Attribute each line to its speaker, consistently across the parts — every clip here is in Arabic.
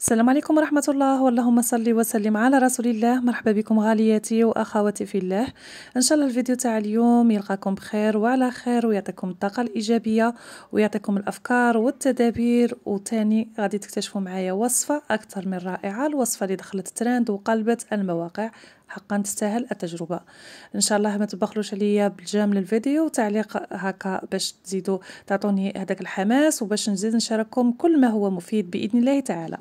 Speaker 1: السلام عليكم ورحمة الله واللهم صل وسلم على رسول الله مرحبا بكم غالياتي وأخواتي في الله إن شاء الله الفيديو تاع اليوم يلقاكم بخير وعلى خير ويعطيكم الطاقة الإيجابية ويعطيكم الأفكار والتدابير وتاني غادي تكتشفوا معايا وصفة أكثر من رائعة الوصفة اللي دخلت ترند وقلبت المواقع حقا تستاهل التجربه ان شاء الله ما تبخلوش عليا بالجام للفيديو وتعليق هكا باش تزيدوا تعطوني هذاك الحماس وباش نزيد نشارككم كل ما هو مفيد باذن الله تعالى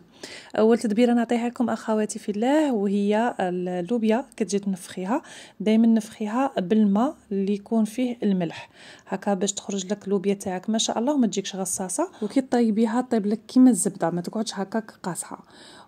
Speaker 1: اول تدبيره نعطيها لكم اخواتي في الله وهي اللوبيا كتجي تنفخيها دائما نفخيها بالماء اللي يكون فيه الملح هكا باش تخرج لك اللوبيا تاعك ما شاء الله وما تجيكش غصاصه وكي طيبيها طيب لك كيما الزبده ما تقعدش هكاك قاصحه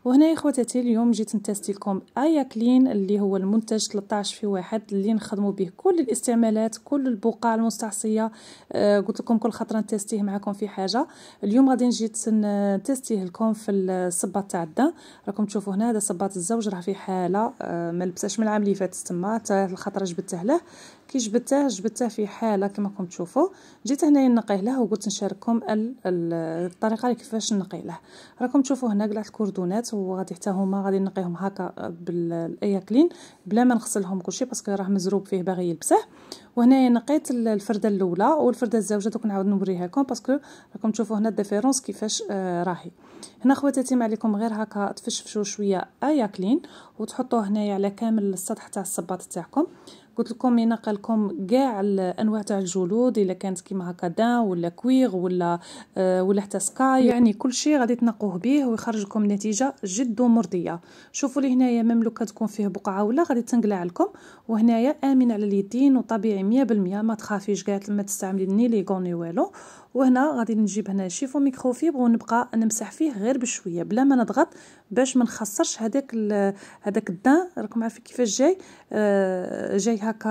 Speaker 1: وهنا يا اليوم جيت نتستي لكم ايا كلين اللي هو المنتج 13 في واحد اللي نخدموا به كل الاستعمالات كل البقع المستعصيه آه قلت لكم كل خطره نتاستيه معكم في حاجه اليوم غادي نجيت نتستيه لكم في الصباط تاع الدان راكم تشوفوا هنا هذا صباط الزوج راه في حاله آه ما لبساش من العام اللي فات تما الخطره جبدته له كي جبدته جبدته في حاله كما راكم تشوفوا جيت هنايا نقيه له وقلت نشارككم ال... الطريقه اللي كيفاش نقي له راكم تشوفوا هنا قلعت الكردونات وغادي حتى هما غادي نقيهم هكا بالاياكلين بلا ما نغسلهم كلشي باسكو راه مزروب فيه باغي يلبسه وهنايا نقيت الفرده الاولى والفرده الزوجه دوك نعاود نوريها لكم باسكو راكم تشوفوا هنا الديفيرونس كيفاش آه راهي هنا خواتاتي ما عليكم غير هكا تفشفشوا شويه اياكلين وتحطوه هنايا على كامل السطح تاع الصباط تاعكم قلت لكم ينقى لكم كاع الانواع تاع الجلود الا كانت كيما هكا دان ولا كويغ ولا آه ولا حتى سكاي يعني كل شيء غادي تنقوه به ويخرج لكم نتيجه جد مرضيه شوفوا لي هنايا ميم لو كتكون فيه بقعه ولا غادي تنقلع لكم وهنايا امن على اليدين وطبيعي 100% ما تخافيش كاع ما تستعملي ني لي غوني والو وهنا غادي نجيب هنا شيفون ميكروفيبر ونبقى نمسح فيه غير بشويه بلا ما نضغط باش ما نخسرش هذاك هذاك الدان راكم عارفين كيفاش جاي آه جاي هكا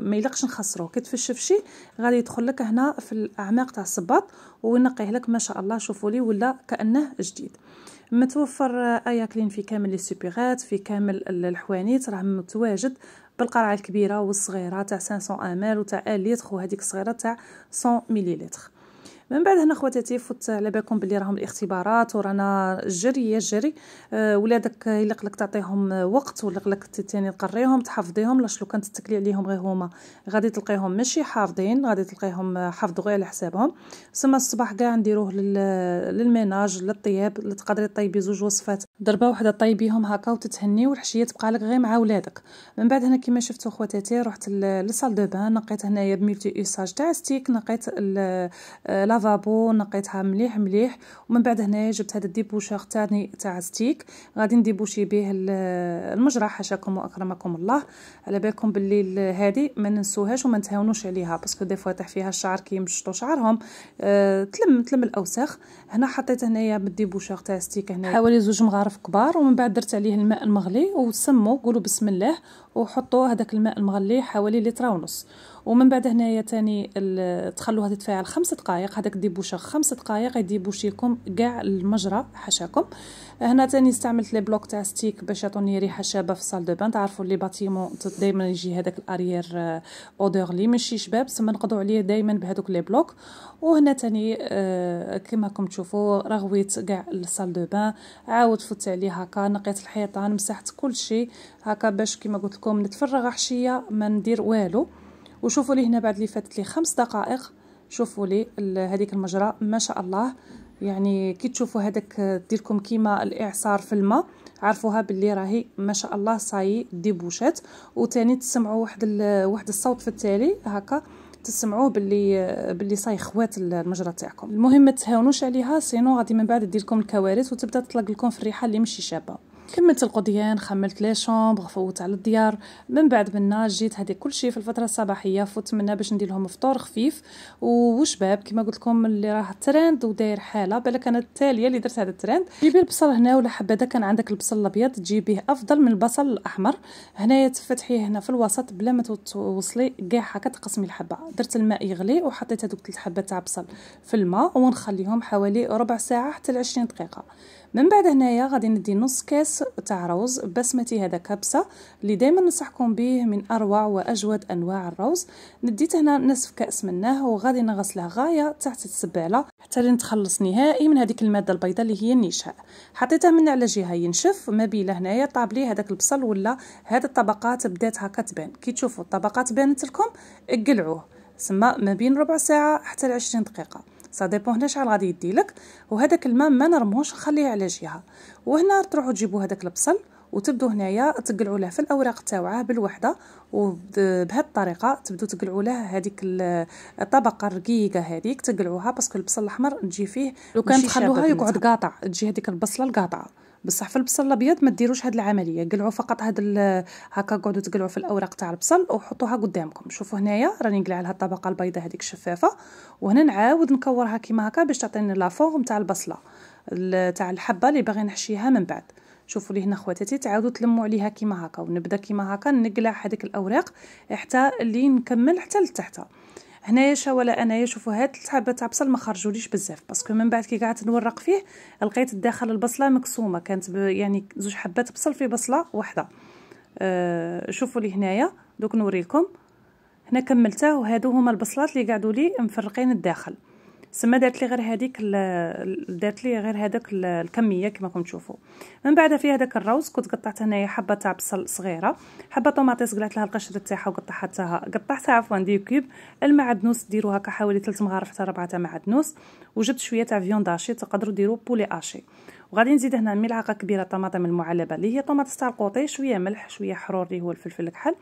Speaker 1: ما يلقش نخسروه تفشف شي غادي يدخل لك هنا في الاعماق تاع الصباط وينقيه لك ما شاء الله شوفوا لي ولا كانه جديد متوفر ايا كلين في كامل لي سوبيغات في كامل الحوانيت راه متواجد بالقرعه الكبيره والصغيره تاع 500 امال وتاع 1 لتر وهذيك الصغيره تاع 100 مليلتر من بعد هنا خواتاتي فوت على بالكم بلي راهم الاختبارات ورانا الجري الجري أه ولا الا قلك تعطيهم وقت ولا قلك تاني تقريهم تحفظيهم لاش لو كانت تتكلي عليهم غير هما غادي تلقيهم ماشي حافظين غادي تلقيهم حافظوا غير على حسابهم سما الصباح كاع نديروه للميناج للطياب اللي تقدري طيبي زوج وصفات ضربه وحده طيبيهم هكا وتتهني والحشيه تبقى لك غير مع ولادك من بعد هنا كما شفتوا خواتاتي رحت للصال دو بان نقيت هنايا بميلتي اوساج تاع ستيك نقيت آه، لا لافابو نقيتها مليح مليح ومن بعد هنايا جبت هذا الديبوشور تاني تاع ستيك غادي نديبوشي به المجرى حاشاكم واكرمكم الله على بالكم باللي هذه ما ننسوهاش وما نتهاونوش عليها باسكو دي فوا فيها الشعر يمشطوا شعرهم أه تلم تلم الاوساخ هنا حطيت هنايا بالديبوشور تاع ستيك هنا حوالي زوج مغارف كبار ومن بعد درت عليه الماء المغلي وسمو قولوا بسم الله وحطوا هذاك الماء المغلي حوالي لتر ونص ومن بعد هنايا تاني تخلوها تتفاعل خمس دقائق هذاك ديبوشا خمس دقائق يديبوش لكم كاع المجرى حشاكم هنا تاني استعملت لي بلوك تاع ستيك باش يعطوني ريحه شابه في سال دو بان تعرفوا لي باتيمون دائما يجي هذاك الاريير اودور آه، لي ماشي شباب سما نقضوا عليه دائما بهذوك لي بلوك وهنا تاني آه، كما راكم تشوفوا رغويت كاع السال دو بان عاود فت عليه هكا نقيت الحيطان مسحت كل شيء هكا باش كما قلت لكم نتفرغ حشيه ما ندير والو وشوفوا لي هنا بعد اللي فاتت لي خمس دقائق شوفوا لي هذيك المجرى ما شاء الله يعني كي تشوفوا هذاك لكم كيما الاعصار في الماء عرفوها باللي راهي ما شاء الله صاي ديبوشات وتاني تسمعوا واحد واحد الصوت في التالي هكا تسمعوه باللي باللي صاي خوات المجرى تاعكم المهم ما تهاونوش عليها سينو غادي من بعد دير لكم الكوارث وتبدا تطلق لكم في الريحه اللي ماشي شابه كملت القضيان خملت لي شومبر فوت على الديار من بعد منا جيت هذه كلشي في الفتره الصباحيه فوت منا باش ندير لهم فطور خفيف وشباب كما قلت لكم اللي راه ترند وداير حاله بالك انا التاليه اللي درت هذا الترند جيبي البصل هنا ولا حبه كان عندك البصل الابيض تجيبيه افضل من البصل الاحمر هنايا تفتحيه هنا في الوسط بلا ما توصلي كاع هكا تقسمي الحبه درت الماء يغلي وحطيت هذوك 3 حبات تاع بصل في الماء ونخليهم حوالي ربع ساعه حتى ل 20 دقيقه من بعد هنايا غادي ندي نص كاس تاع روز بسمتي هذا كبسه اللي دائما ننصحكم به من اروع واجود انواع الروز نديت هنا نصف كاس منه وغادي نغسله غايه تحت السباله حتى نتخلص نهائي من هذيك الماده البيضاء اللي هي النشاء حطيته من على جهه ينشف ما بين هنايا طابلي هذاك البصل ولا هاد الطبقات بدات هكا تبان كي تشوفوا الطبقات بانت لكم قلعوه سما ما بين ربع ساعه حتى 20 دقيقه سا ديبون هنا شحال غادي يديلك وهذاك الماء ما نرموش نخليه على جهه وهنا تروحوا تجيبوا هذاك البصل وتبدو هنايا تقلعوا له في الاوراق تاوعه بالوحده وبهذه الطريقه تبدو تقلعوا له هذيك الطبقه الرقيقه هذيك تقلعوها باسكو البصل الاحمر تجي فيه لو كان تخلوها يقعد قاطع تجي هذيك البصله القاطعه بصح في البصل الابيض ما ديروش هاد العمليه قلعوا فقط هاد هكا قعدوا تقلعوا في الاوراق تاع البصل وحطوها قدامكم شوفوا هنايا راني نقلع لها الطبقه البيضاء هذيك الشفافه وهنا نعاود نكورها كيما هكا باش تعطيني لا فورم تاع البصله تاع الحبه اللي باغي نحشيها من بعد شوفوا لي هنا خواتاتي تعاودوا تلموا عليها كيما هكا ونبدا كيما هكا نقلع هذيك الاوراق حتى اللي نكمل حتى لتحتها هنايا شاولا انايا شوفوا هاد حبات تاع بصل ما خرجوليش بزاف باسكو من بعد كي قعدت نورق فيه لقيت داخل البصله مكسومه كانت يعني زوج حبات بصل في بصله واحده أه شوفوا لي هنايا دوك نوريكم هنا كملته وهادو هما البصلات اللي قعدوا لي مفرقين الداخل سما دارت لي غير هذيك دارت لي غير هذاك الكميه كما راكم تشوفوا من بعد في هذاك الروز كنت قطعت هنايا حبه تاع بصل صغيره حبه طوماطيس قلعت لها القشره تاعها وقطعتها قطعتها عفوا دي كوب المعدنوس ديروا هكا حوالي 3 مغارف حتى 4 تاع معدنوس وجبت شويه تاع فيوند اشي تقدروا ديروا بولي اشي وغادي نزيد هنا ملعقه كبيره طماطم المعلبه اللي هي طماطس تاع القوطي شويه ملح شويه حرور اللي هو الفلفل الكحل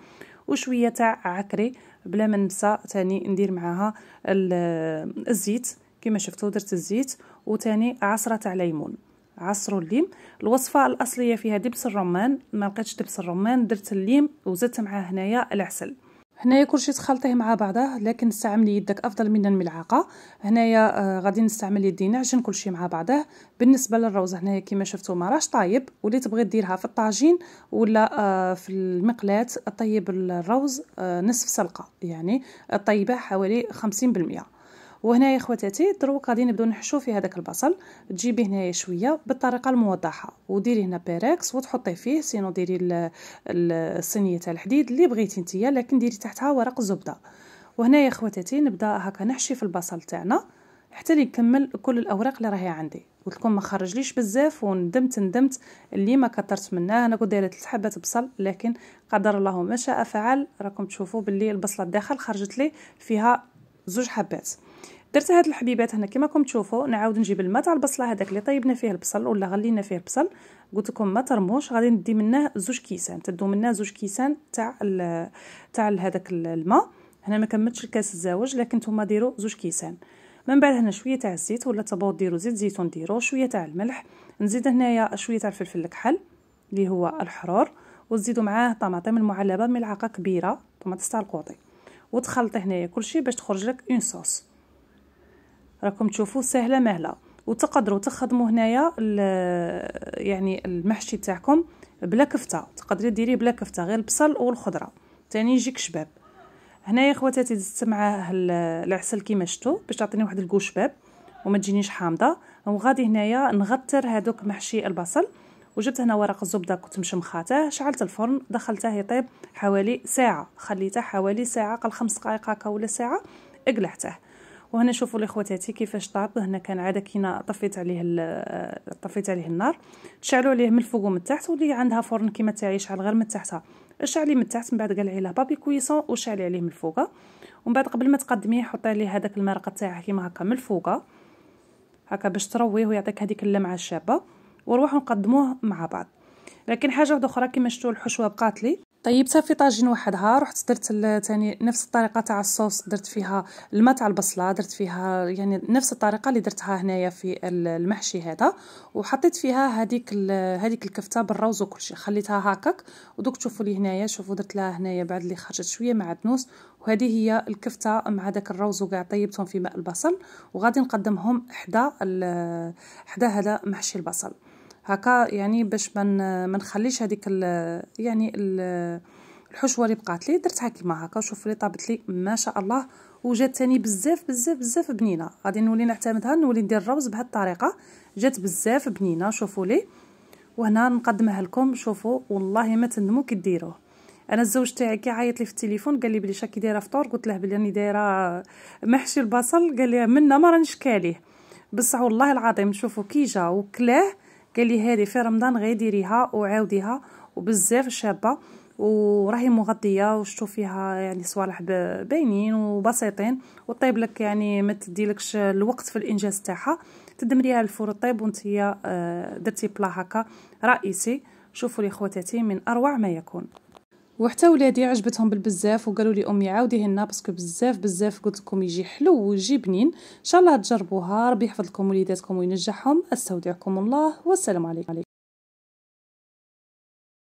Speaker 1: وشويه تاع عكري بلا ما ننسى ثاني ندير معاها الزيت كما شفتوا درت الزيت وثاني عصره تاع ليمون عصروا الليم الوصفه الاصليه فيها دبس الرمان ما لقيتش دبس الرمان درت الليم وزدت معاه هنايا العسل هنايا كلشي تخلطيه مع بعضه لكن استعملي يدك افضل من الملعقه هنايا آه غادي نستعمل يدينا عشان كلشي مع بعضه بالنسبه للروز هنايا كما شفتوا ما راش طايب واللي تبغي ديرها في الطاجين ولا آه في المقلاه طيب الروز آه نصف سلقه يعني طيبه حوالي 50% وهنا يا خواتاتي دروك غادي نبداو نحشو في هذاك البصل تجيبيه هنايا شويه بالطريقه الموضحه وديري هنا بيريكس وتحطي فيه سينو ديري الصينيه تاع الحديد اللي بغيتي نتيا لكن ديري تحتها ورق الزبده وهنا يا خواتاتي نبدا هكا نحشي في البصل تاعنا حتى اللي كل الاوراق اللي راهي عندي قلت لكم ما خرجليش بزاف وندمت ندمت اللي ما كثرت منها انا كنت دايره ثلاث حبات بصل لكن قدر الله ما شاء فعل راكم تشوفوا باللي البصله الداخل خرجت لي فيها زوج حبات درت هاد الحبيبات هنا كما راكم تشوفوا نعاود نجيب الماء تاع البصله هذاك اللي طيبنا فيه البصل ولا غلينا فيه البصل قلت لكم ما ترموش غادي ندي منه زوج كيسان تدو منه زوج كيسان تاع تاع هذاك الماء هنا ما كملتش الكاس الزاوج لكن نتوما ديروا زوج كيسان من بعد هنا شويه تاع الزيت ولا تبغوا ديروا زيت زيتون ديروا شويه تاع الملح نزيد هنايا شويه تاع الفلفل الكحل اللي هو الحرور وتزيدوا معاه طماطم المعلبه ملعقه كبيره طماطم تاع القوطي وتخلطي هنايا كلشي باش تخرج لك اون صوص راكم تشوفوا سهله مهله وتقدروا تخدموا هنايا يعني المحشي تاعكم بلا كفته تقدري ديريه بلا كفته غير البصل والخضره تاني يجيك شباب هنايا خواتاتي زدت معاه العسل كيما شفتوا باش تعطيني واحد الكو شباب وما تجينيش حامضه وغادي هنايا نغطر هذوك محشي البصل وجبت هنا ورق الزبده كنت مشمخاته شعلت الفرن دخلته يطيب حوالي ساعه خليته حوالي ساعه قل خمس دقائق هكا ولا ساعه اقلعته وهنا شوفوا خواتاتي كيفاش طاب هنا كان عاده كينا طفيت عليه طفيت عليه النار تشعلوا عليه من الفوق ومن التحت واللي عندها فرن كيما تاعي شعل غير من تحتها شعلي من التحت من بعد قلعي عليه بابي كويسون وشعلي عليه من الفوق ومن بعد قبل ما تقدميه حطي عليه هذاك المرقه تاعها كيما هكا من الفوق هكا باش ترويه ويعطيك هذيك اللمعه الشابه وروحوا نقدموه مع بعض لكن حاجه اخرى كيما شفتوا الحشوه بقاتلي طيبتها في طاجين وحدها رحت درت ثاني نفس الطريقه تاع الصوص درت فيها الماء تاع البصله درت فيها يعني نفس الطريقه اللي درتها هنايا في المحشي هذا وحطيت فيها هذيك هذيك الكفته بالروز وكل شيء خليتها هكاك ودوك تشوفوا لي هنايا شوفوا درت لها هنايا بعد اللي خرجت شويه معدنوس وهذه هي الكفته مع داك الروز وكاع طيبتهم في ماء البصل وغادي نقدمهم حدا حدا هذا محشي البصل هكا يعني باش من ما نخليش هذيك يعني الحشوه اللي بقات لي درتها كيما هكا وشوف لي طابت لي ما شاء الله وجات ثاني بزاف بزاف بزاف بنينه غادي نولي نعتمدها نولي ندير الروز بهذه الطريقه جات بزاف بنينه شوفوا لي وهنا نقدمها لكم شوفوا والله ما تندموا كي ديروه انا الزوج تاعي كيعيط لي في التليفون قال لي بلي شاكي دايره فطور قلت له بلي راني دايره محشي البصل قال لي منا ما رانيش كاليه بصح والله العظيم شوفوا كي جا وكلاه قال لي هذه في رمضان غيديريها وعاوديها وبزاف شابه وراهي مغطيه وشتو فيها يعني صوالح باينين وبسيطين وطيب لك يعني ما تديلكش الوقت في الانجاز تاعها تدمريها الفور طيب وانتيا آه، درتي بلا هكا رئيسي شوفوا لي خواتاتي من اروع ما يكون وحتى ولادي عجبتهم بالبزاف وقالوا لي امي عاوديه لنا باسكو بزاف بزاف قلت لكم يجي حلو ويجي بنين ان شاء الله تجربوها ربي يحفظ لكم وليداتكم وينجحهم استودعكم الله والسلام عليكم